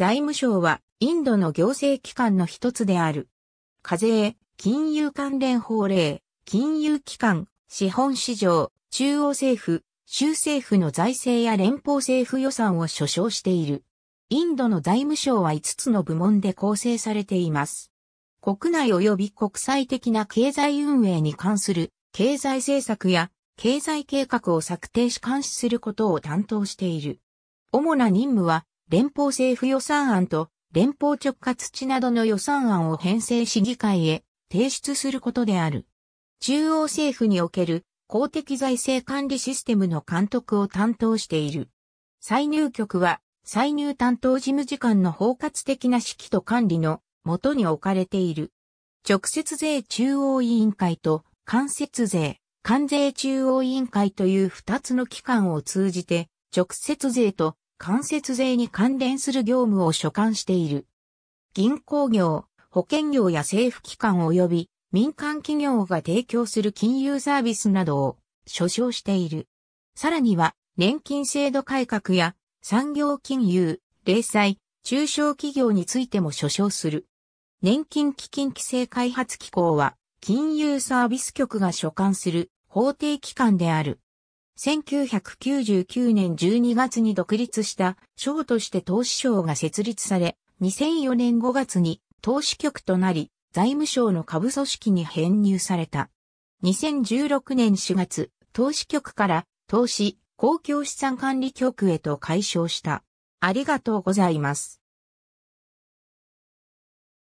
財務省はインドの行政機関の一つである。課税、金融関連法令、金融機関、資本市場、中央政府、州政府の財政や連邦政府予算を所掌している。インドの財務省は5つの部門で構成されています。国内及び国際的な経済運営に関する経済政策や経済計画を策定し監視することを担当している。主な任務は連邦政府予算案と連邦直轄地などの予算案を編成市議会へ提出することである。中央政府における公的財政管理システムの監督を担当している。歳入局は歳入担当事務次官の包括的な指揮と管理のもとに置かれている。直接税中央委員会と間接税、関税中央委員会という二つの機関を通じて直接税と間接税に関連する業務を所管している。銀行業、保険業や政府機関及び民間企業が提供する金融サービスなどを所掌している。さらには、年金制度改革や産業金融、零細、中小企業についても所掌する。年金基金規制開発機構は、金融サービス局が所管する法定機関である。1999年12月に独立した省として投資省が設立され、2004年5月に投資局となり、財務省の下部組織に編入された。2016年4月、投資局から投資、公共資産管理局へと解消した。ありがとうございます。